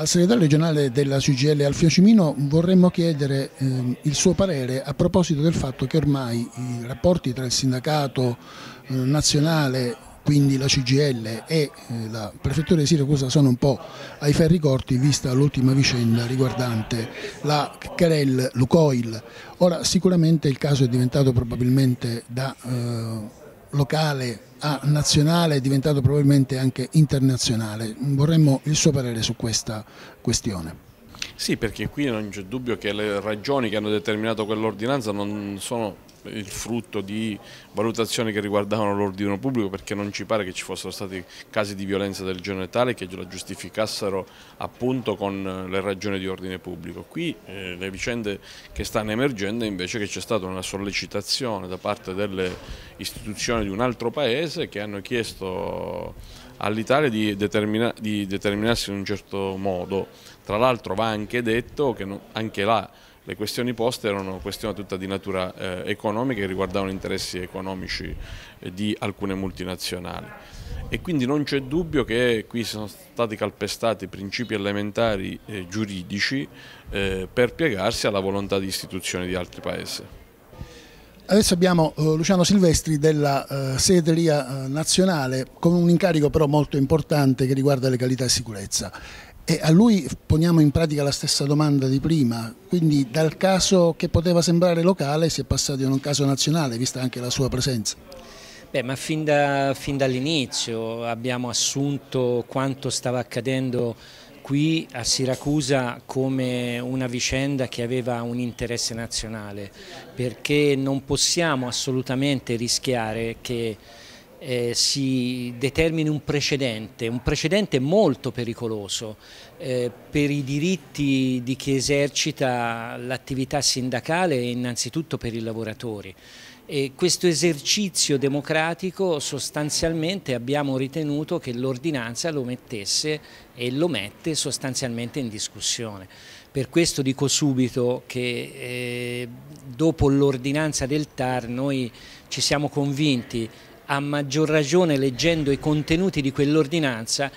Al segretario regionale della CGL Alfio Cimino vorremmo chiedere eh, il suo parere a proposito del fatto che ormai i rapporti tra il sindacato eh, nazionale quindi la CGL e eh, la Prefettura di Siracusa sono un po' ai ferri corti vista l'ultima vicenda riguardante la Carel Lucoil. Ora sicuramente il caso è diventato probabilmente da eh, locale a nazionale è diventato probabilmente anche internazionale. Vorremmo il suo parere su questa questione. Sì, perché qui non c'è dubbio che le ragioni che hanno determinato quell'ordinanza non sono il frutto di valutazioni che riguardavano l'ordine pubblico perché non ci pare che ci fossero stati casi di violenza del genere tale che la giustificassero appunto con eh, le ragioni di ordine pubblico. Qui eh, le vicende che stanno emergendo invece che c'è stata una sollecitazione da parte delle istituzioni di un altro paese che hanno chiesto all'Italia di, determina, di, determinarsi in un certo modo. Tra l'altro va anche detto che anche là le questioni poste erano questioni tutta di natura eh, economica che riguardavano interessi economici eh, di alcune multinazionali e quindi non c'è dubbio che qui sono stati calpestati principi elementari eh, giuridici eh, per piegarsi alla volontà di istituzioni di altri paesi. Adesso abbiamo uh, Luciano Silvestri della uh, eh, segreteria uh, nazionale con un incarico però molto importante che riguarda legalità e sicurezza. E a lui poniamo in pratica la stessa domanda di prima, quindi dal caso che poteva sembrare locale si è passato in un caso nazionale, vista anche la sua presenza. Beh, ma fin, da, fin dall'inizio abbiamo assunto quanto stava accadendo qui a Siracusa come una vicenda che aveva un interesse nazionale, perché non possiamo assolutamente rischiare che eh, si determini un precedente, un precedente molto pericoloso eh, per i diritti di chi esercita l'attività sindacale e innanzitutto per i lavoratori. E questo esercizio democratico sostanzialmente abbiamo ritenuto che l'ordinanza lo mettesse e lo mette sostanzialmente in discussione. Per questo dico subito che eh, dopo l'ordinanza del TAR noi ci siamo convinti a maggior ragione leggendo i contenuti di quell'ordinanza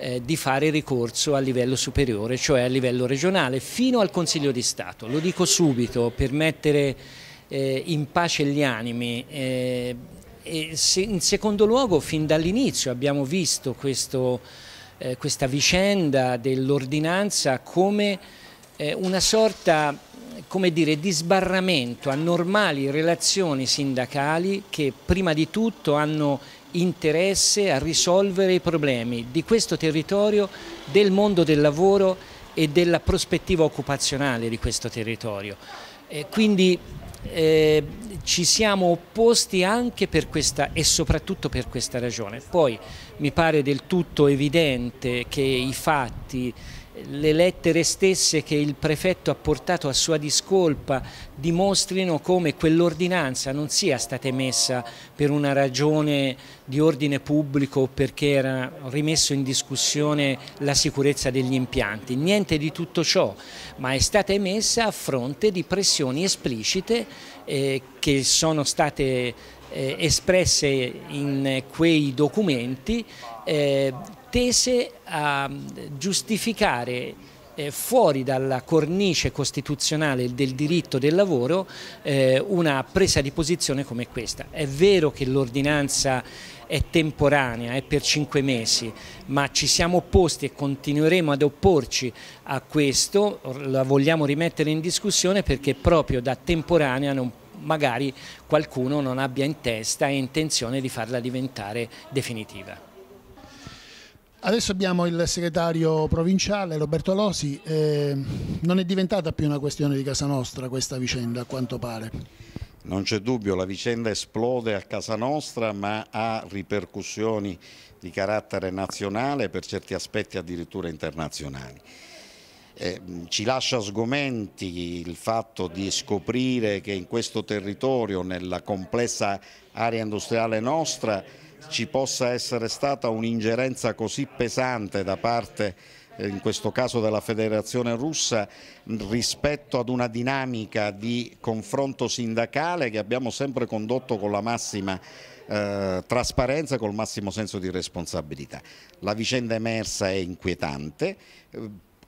eh, di fare ricorso a livello superiore, cioè a livello regionale, fino al Consiglio di Stato. Lo dico subito per mettere eh, in pace gli animi. Eh, se, in secondo luogo, fin dall'inizio abbiamo visto questo, eh, questa vicenda dell'ordinanza come eh, una sorta come dire, di sbarramento a normali relazioni sindacali che prima di tutto hanno interesse a risolvere i problemi di questo territorio, del mondo del lavoro e della prospettiva occupazionale di questo territorio. Eh, quindi eh, ci siamo opposti anche per questa e soprattutto per questa ragione. Poi mi pare del tutto evidente che i fatti le lettere stesse che il prefetto ha portato a sua discolpa dimostrino come quell'ordinanza non sia stata emessa per una ragione di ordine pubblico o perché era rimesso in discussione la sicurezza degli impianti, niente di tutto ciò, ma è stata emessa a fronte di pressioni esplicite eh, che sono state eh, espresse in quei documenti eh, tese a mm, giustificare eh, fuori dalla cornice costituzionale del diritto del lavoro eh, una presa di posizione come questa. È vero che l'ordinanza è temporanea, è per cinque mesi, ma ci siamo opposti e continueremo ad opporci a questo, la vogliamo rimettere in discussione perché proprio da temporanea non, magari qualcuno non abbia in testa e intenzione di farla diventare definitiva. Adesso abbiamo il segretario provinciale Roberto Losi, eh, non è diventata più una questione di casa nostra questa vicenda a quanto pare. Non c'è dubbio, la vicenda esplode a casa nostra ma ha ripercussioni di carattere nazionale e per certi aspetti addirittura internazionali. Eh, ci lascia sgomenti il fatto di scoprire che in questo territorio, nella complessa area industriale nostra, ci possa essere stata un'ingerenza così pesante da parte eh, in questo caso della federazione russa rispetto ad una dinamica di confronto sindacale che abbiamo sempre condotto con la massima eh, trasparenza e col massimo senso di responsabilità. La vicenda emersa è inquietante,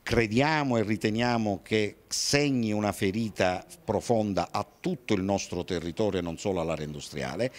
crediamo e riteniamo che segni una ferita profonda a tutto il nostro territorio e non solo all'area industriale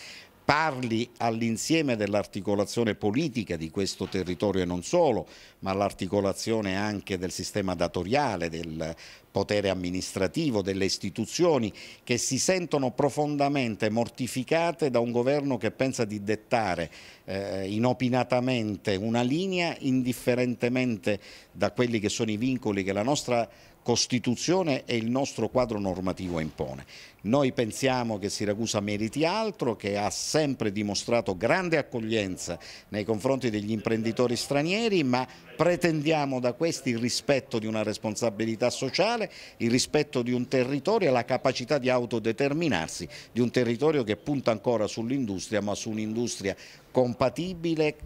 parli all'insieme dell'articolazione politica di questo territorio e non solo, ma l'articolazione anche del sistema datoriale, del potere amministrativo, delle istituzioni che si sentono profondamente mortificate da un governo che pensa di dettare eh, inopinatamente una linea indifferentemente da quelli che sono i vincoli che la nostra Costituzione e il nostro quadro normativo impone. Noi pensiamo che Siracusa meriti altro, che ha sempre dimostrato grande accoglienza nei confronti degli imprenditori stranieri, ma pretendiamo da questi il rispetto di una responsabilità sociale, il rispetto di un territorio e la capacità di autodeterminarsi di un territorio che punta ancora sull'industria, ma su un'industria compatibile,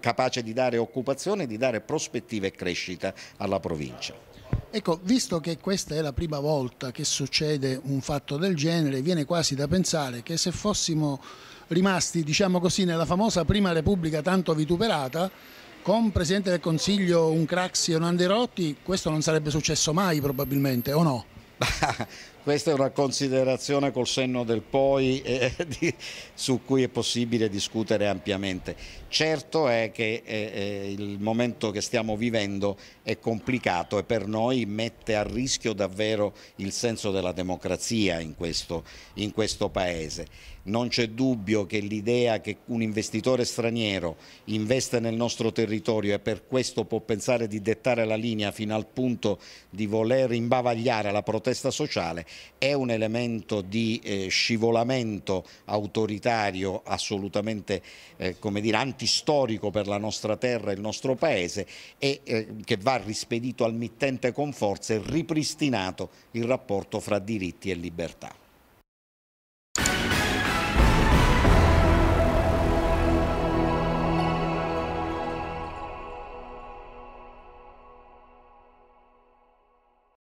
capace di dare occupazione, di dare prospettive e crescita alla provincia. Ecco, visto che questa è la prima volta che succede un fatto del genere, viene quasi da pensare che se fossimo rimasti, diciamo così, nella famosa prima repubblica tanto vituperata, con Presidente del Consiglio un Craxi e un Anderotti, questo non sarebbe successo mai probabilmente, o no? Questa è una considerazione col senno del poi eh, di, su cui è possibile discutere ampiamente. Certo è che eh, eh, il momento che stiamo vivendo è complicato e per noi mette a rischio davvero il senso della democrazia in questo, in questo Paese. Non c'è dubbio che l'idea che un investitore straniero investe nel nostro territorio e per questo può pensare di dettare la linea fino al punto di voler imbavagliare la protesta sociale è un elemento di eh, scivolamento autoritario assolutamente eh, dire, antistorico per la nostra terra e il nostro paese e eh, che va rispedito al mittente con forza e ripristinato il rapporto fra diritti e libertà.